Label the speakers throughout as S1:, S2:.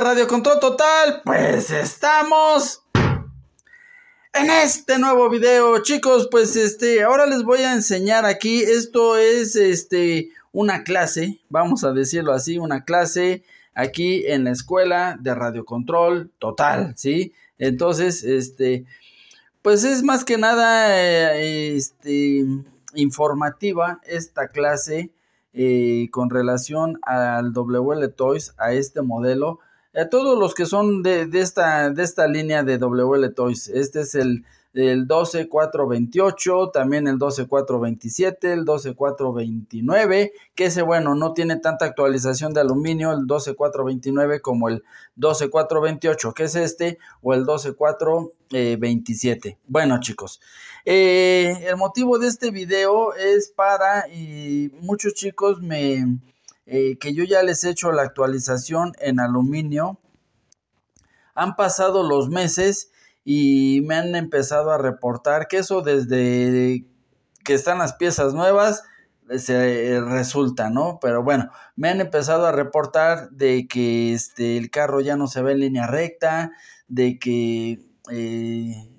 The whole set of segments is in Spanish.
S1: Radio Control Total, pues estamos en este nuevo video, chicos, pues este, ahora les voy a enseñar aquí, esto es este, una clase, vamos a decirlo así, una clase aquí en la escuela de Radio Control Total, ¿sí? Entonces, este, pues es más que nada, eh, este, informativa esta clase eh, con relación al WL Toys, a este modelo a todos los que son de, esta, de esta línea de WL Toys. Este es el, el 12428, también el 12427, el 12429, que ese bueno, no tiene tanta actualización de aluminio, el 12429 como el 12428, que es este, o el 12427. bueno, chicos, eh, el motivo de este video es para, y eh, muchos chicos me eh, que yo ya les he hecho la actualización en aluminio. Han pasado los meses y me han empezado a reportar que eso desde que están las piezas nuevas eh, se eh, resulta, ¿no? Pero bueno, me han empezado a reportar de que este, el carro ya no se ve en línea recta, de que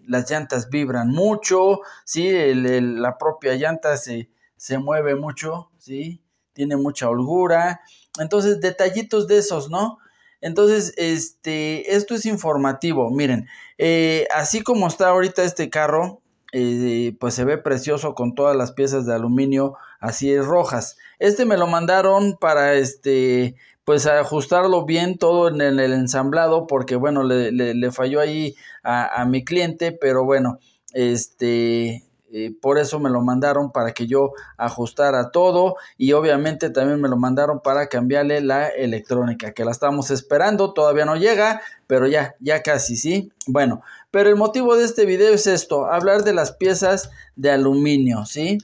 S1: las llantas vibran mucho, ¿sí? la propia llanta se, se mueve mucho, ¿sí? tiene mucha holgura. Entonces, detallitos de esos, ¿no? Entonces, este, esto es informativo. Miren, eh, así como está ahorita este carro, eh, pues se ve precioso con todas las piezas de aluminio así es, rojas. Este me lo mandaron para este, pues ajustarlo bien todo en el, ensamblado, porque bueno, le, falló ahí a, a mi cliente, pero bueno, este, eh, por eso me lo mandaron para que yo ajustara todo y obviamente también me lo mandaron para cambiarle la electrónica que la estamos esperando, todavía no llega, pero ya, ya casi, ¿sí? Bueno, pero el motivo de este video es esto, hablar de las piezas de aluminio, ¿sí?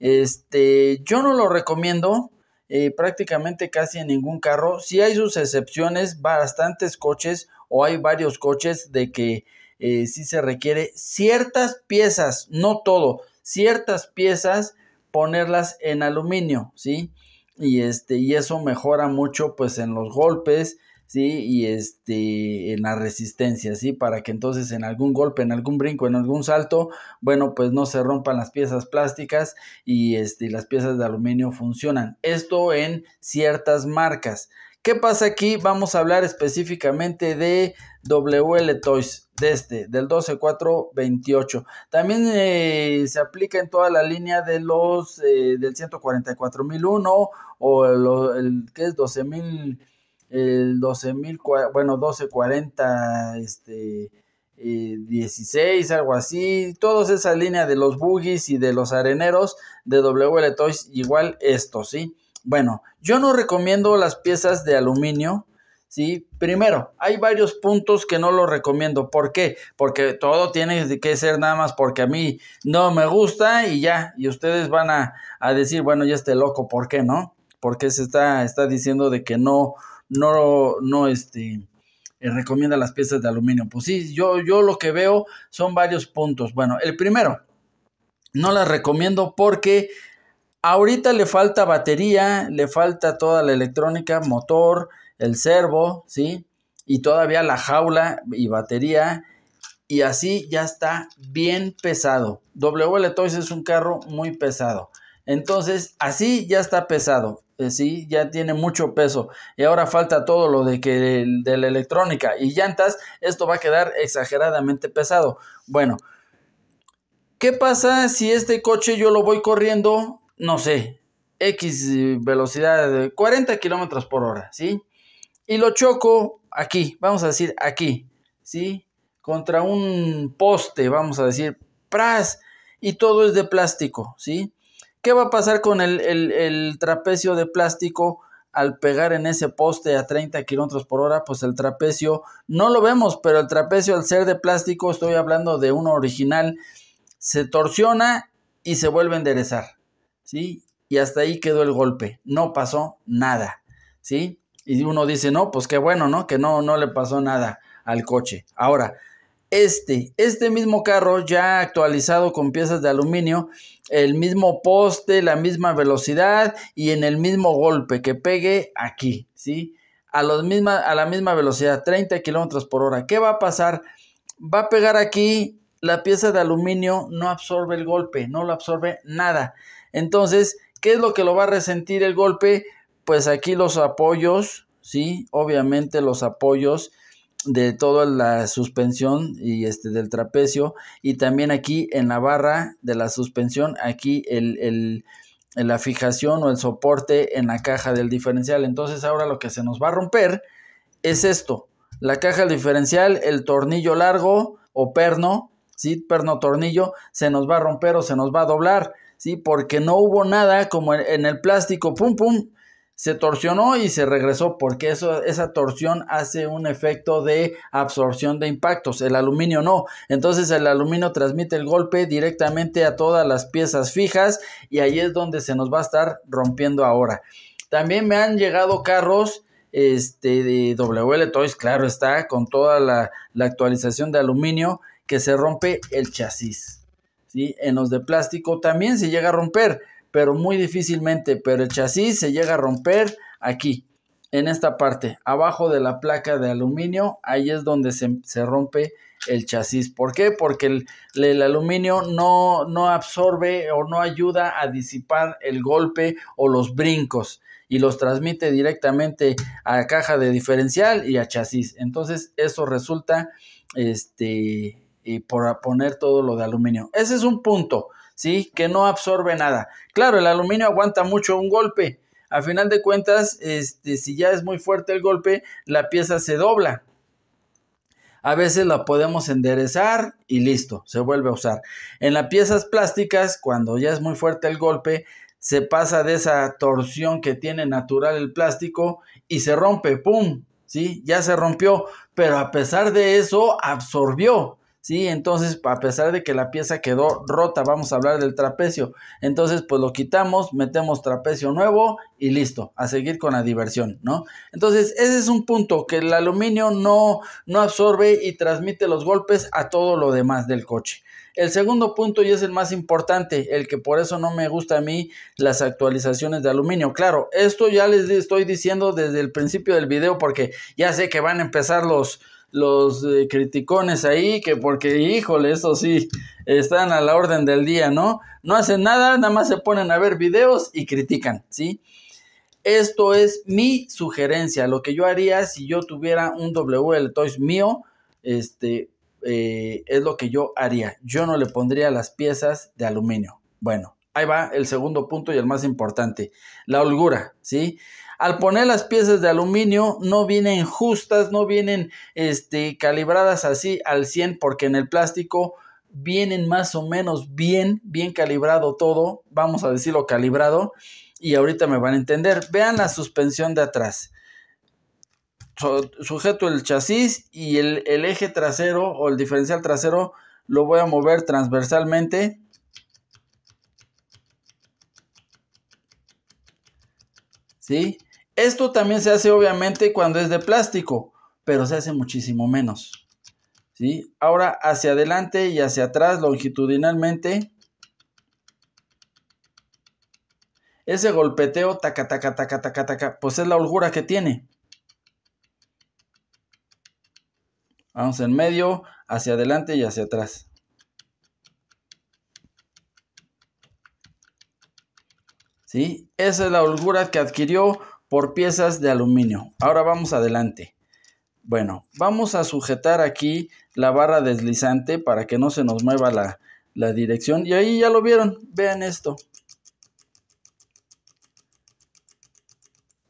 S1: Este, yo no lo recomiendo, eh, prácticamente casi en ningún carro. Si hay sus excepciones, bastantes coches o hay varios coches de que eh, si se requiere ciertas piezas, no todo, ciertas piezas ponerlas en aluminio, ¿sí? Y este, y eso mejora mucho pues en los golpes, ¿sí? Y este, en la resistencia, ¿sí? Para que entonces en algún golpe, en algún brinco, en algún salto, bueno, pues no se rompan las piezas plásticas y este, las piezas de aluminio funcionan. Esto en ciertas marcas. ¿Qué pasa aquí? Vamos a hablar específicamente de WL Toys de este, del 12.428. También eh, se aplica en toda la línea de los eh, del 144.001 o el, que es 12.000, el 12.000, bueno, 12.40, este, 16, eh, algo así. Todos esas líneas de los boogies y de los areneros de WL Toys, igual esto, ¿sí? Bueno, yo no recomiendo las piezas de aluminio ¿sí? Primero, hay varios puntos que no lo recomiendo. ¿Por qué? Porque todo tiene que ser nada más porque a mí no me gusta y ya. Y ustedes van a, decir, bueno, ya esté loco, ¿por qué no? Porque se está, está diciendo de que no, no, no, este, eh, recomienda las piezas de aluminio. Pues sí, yo, yo lo que veo son varios puntos. Bueno, el primero, no las recomiendo porque ahorita le falta batería, le falta toda la electrónica, motor, el servo, ¿sí? Y todavía la jaula y batería. Y así ya está bien pesado. WL Toys es un carro muy pesado. Entonces, así ya está pesado. Eh, sí, ya tiene mucho peso. Y ahora falta todo lo de que de la electrónica y llantas. Esto va a quedar exageradamente pesado. Bueno, ¿qué pasa si este coche yo lo voy corriendo? No sé, X eh, velocidad de 40 kilómetros por hora, ¿sí? y lo choco aquí, vamos a decir aquí, ¿sí? Contra un poste, vamos a decir, ¡pras! Y todo es de plástico, ¿sí? ¿Qué va a pasar con el, trapecio de plástico al pegar en ese poste a 30 kilómetros por hora? Pues el trapecio, no lo vemos, pero el trapecio al ser de plástico, estoy hablando de uno original, se torsiona y se vuelve a enderezar, ¿sí? Y hasta ahí quedó el golpe, no pasó nada, ¿sí? Y uno dice, no, pues qué bueno, ¿no? Que no, no le pasó nada al coche. Ahora, este, este mismo carro ya actualizado con piezas de aluminio, el mismo poste, la misma velocidad y en el mismo golpe que pegue aquí, ¿sí? A, los a la misma velocidad, 30 kilómetros por hora. ¿Qué va a pasar? Va a pegar aquí, la pieza de aluminio no absorbe el golpe, no lo absorbe nada. Entonces, ¿qué es lo que lo va a resentir el golpe? pues aquí los apoyos, sí, obviamente los apoyos de toda la suspensión y este del trapecio y también aquí en la barra de la suspensión aquí la fijación o el soporte en la caja del diferencial entonces ahora lo que se nos va a romper es esto la caja del diferencial el tornillo largo o perno sí perno tornillo se nos va a romper o se nos va a doblar sí porque no hubo nada como en el plástico pum pum se torsionó y se regresó porque eso, esa torsión hace un efecto de absorción de impactos. El aluminio no. Entonces el aluminio transmite el golpe directamente a todas las piezas fijas y ahí es donde se nos va a estar rompiendo ahora. También me han llegado carros este, de WL Toys, claro está, con toda la, actualización de aluminio que se rompe el chasis. ¿sí? En los de plástico también se llega a romper pero muy difícilmente, pero el chasis se llega a romper aquí, en esta parte, abajo de la placa de aluminio, ahí es donde se, rompe el chasis. ¿Por qué? Porque el, aluminio no, no, absorbe o no ayuda a disipar el golpe o los brincos y los transmite directamente a caja de diferencial y a chasis. Entonces eso resulta este, y por poner todo lo de aluminio. Ese es un punto. Que no absorbe nada. Claro, el aluminio aguanta mucho un golpe. A final de cuentas, este, si ya es muy fuerte el golpe, la pieza se dobla. A veces la podemos enderezar y listo, se vuelve a usar. En las piezas plásticas, cuando ya es muy fuerte el golpe, se pasa de esa torsión que tiene natural el plástico y se rompe, ¡pum! ¿Sí? Ya se rompió, pero a pesar de eso absorbió. ¿sí? Entonces, a pesar de que la pieza quedó rota, vamos a hablar del trapecio. Entonces, pues lo quitamos, metemos trapecio nuevo y listo, a seguir con la diversión, ¿no? Entonces, ese es un punto, que el aluminio no, no absorbe y transmite los golpes a todo lo demás del coche. El segundo punto, y es el más importante, el que por eso no me gusta a mí las actualizaciones de aluminio. Claro, esto ya les estoy diciendo desde el principio del video porque ya sé que van a empezar los, los eh, criticones ahí, que porque, híjole, eso sí, están a la orden del día, ¿no? No hacen nada, nada más se ponen a ver videos y critican, ¿sí? Esto es mi sugerencia, lo que yo haría si yo tuviera un WL Toys mío, este, eh, es lo que yo haría. Yo no le pondría las piezas de aluminio. Bueno, ahí va el segundo punto y el más importante, la holgura, ¿sí? sí al poner las piezas de aluminio no vienen justas, no vienen este, calibradas así al 100 porque en el plástico vienen más o menos bien, bien calibrado todo, vamos a decirlo calibrado y ahorita me van a entender. Vean la suspensión de atrás. Sujeto el chasis y el, el eje trasero o el diferencial trasero lo voy a mover transversalmente ¿sí? Esto también se hace obviamente cuando es de plástico, pero se hace muchísimo menos. ¿sí? Ahora hacia adelante y hacia atrás longitudinalmente. Ese golpeteo, taca, taca, taca, taca, taca, pues es la holgura que tiene. Vamos en medio, hacia adelante y hacia atrás. ¿sí? Esa es la holgura que adquirió por piezas de aluminio. Ahora vamos adelante. Bueno, vamos a sujetar aquí la barra deslizante para que no se nos mueva la, dirección. Y ahí ya lo vieron, vean esto.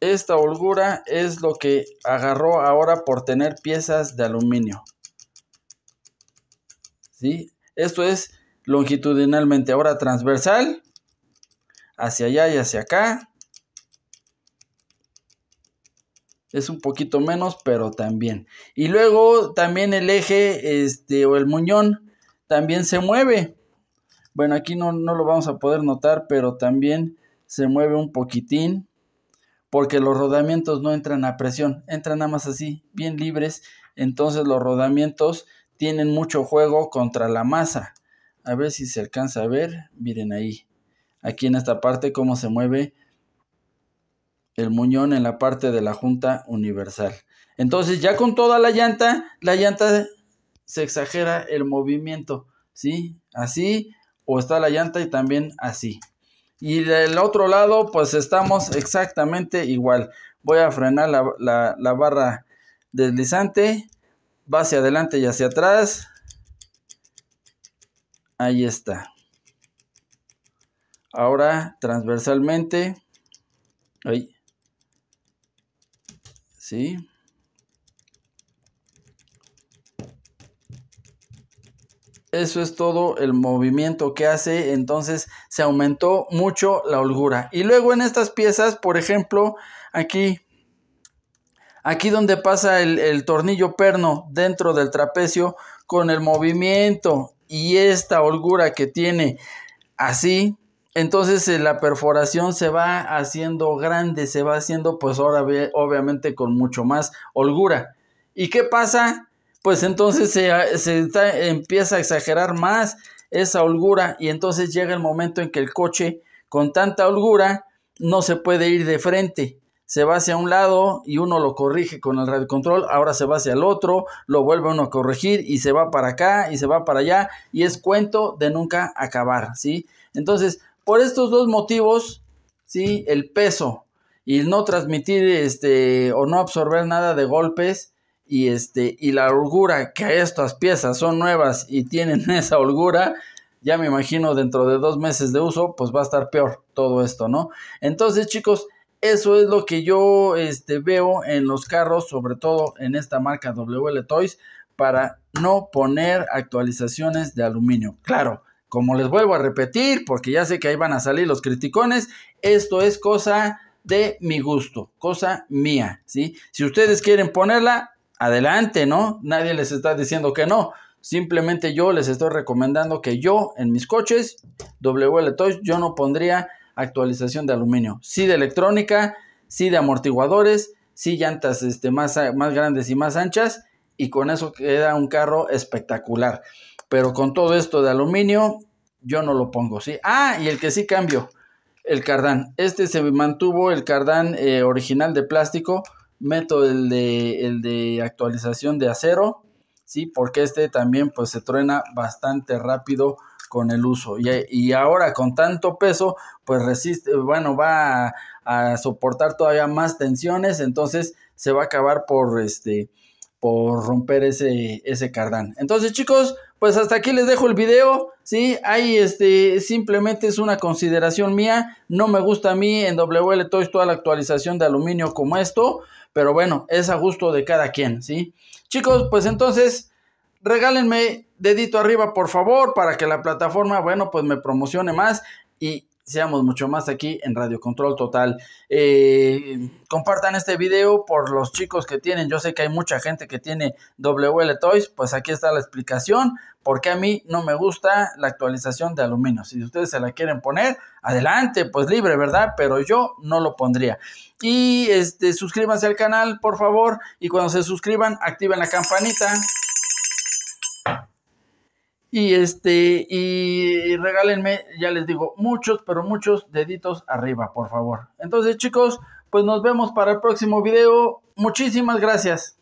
S1: Esta holgura es lo que agarró ahora por tener piezas de aluminio. ¿Sí? Esto es longitudinalmente. Ahora transversal hacia allá y hacia acá. Es un poquito menos, pero también. Y luego también el eje este, o el muñón también se mueve. Bueno, aquí no, no lo vamos a poder notar, pero también se mueve un poquitín porque los rodamientos no entran a presión, entran nada más así, bien libres. Entonces los rodamientos tienen mucho juego contra la masa. A ver si se alcanza a ver, miren ahí aquí en esta parte cómo se mueve el muñón en la parte de la junta universal. Entonces ya con toda la llanta, la llanta se exagera el movimiento, ¿sí? Así o está la llanta y también así. Y del otro lado pues estamos exactamente igual. Voy a frenar la barra deslizante, va hacia adelante y hacia atrás. Ahí está. Ahora transversalmente. Ahí. Sí. Eso es todo el movimiento que hace. Entonces se aumentó mucho la holgura. Y luego en estas piezas, por ejemplo, aquí. Aquí donde pasa el, el tornillo perno dentro del trapecio con el movimiento y esta holgura que tiene así entonces eh, la perforación se va haciendo grande, se va haciendo pues ahora obviamente con mucho más holgura. ¿Y qué pasa? Pues entonces se, ah, empieza a exagerar más esa holgura y entonces llega el momento en que el coche con tanta holgura no se puede ir de frente. Se va hacia un lado y uno lo corrige con el radio control, ahora se va hacia el otro, lo vuelve uno a corregir y se va para acá y se va para allá y es cuento de nunca acabar, ¿sí? Entonces, por estos dos motivos, ¿sí? el peso y no transmitir este, o no absorber nada de golpes y, este, y la holgura, que estas piezas son nuevas y tienen esa holgura, ya me imagino dentro de dos meses de uso, pues va a estar peor todo esto, ¿no? Entonces, chicos, eso es lo que yo este, veo en los carros, sobre todo en esta marca WL Toys, para no poner actualizaciones de aluminio. Claro, como les vuelvo a repetir, porque ya sé que ahí van a salir los criticones, esto es cosa de mi gusto, cosa mía, ¿sí? Si ustedes quieren ponerla, adelante, ¿no? Nadie les está diciendo que no. Simplemente yo les estoy recomendando que yo en mis coches WL Toys yo no pondría actualización de aluminio. Sí de electrónica, sí de amortiguadores, sí llantas este, más, más grandes y más anchas y con eso queda un carro espectacular pero con todo esto de aluminio, yo no lo pongo, ¿sí? Ah, y el que sí cambio, el cardán. Este se mantuvo el cardán eh, original de plástico, meto el de, el de actualización de acero, ¿sí? Porque este también pues se truena bastante rápido con el uso. Y, ahora con tanto peso, pues resiste, bueno, va a, soportar todavía más tensiones, entonces se va a acabar por este por romper ese, ese cardán. Entonces chicos, pues hasta aquí les dejo el video. Sí, ahí este, simplemente es una consideración mía. No me gusta a mí en WL Toys toda la actualización de aluminio como esto. Pero bueno, es a gusto de cada quien, ¿sí? Chicos, pues entonces, regálenme dedito arriba, por favor, para que la plataforma, bueno, pues me promocione más. Y seamos mucho más aquí en Radio Control Total. Eh, compartan este video por los chicos que tienen. Yo sé que hay mucha gente que tiene WL Toys. Pues aquí está la explicación. Porque a mí no me gusta la actualización de aluminio. Si ustedes se la quieren poner, adelante, pues libre, ¿verdad? Pero yo no lo pondría. Y este, suscríbanse al canal, por favor. Y cuando se suscriban, activen la campanita. Y este, y regálenme, ya les digo, muchos, pero muchos deditos arriba, por favor. Entonces, chicos, pues nos vemos para el próximo video. Muchísimas gracias.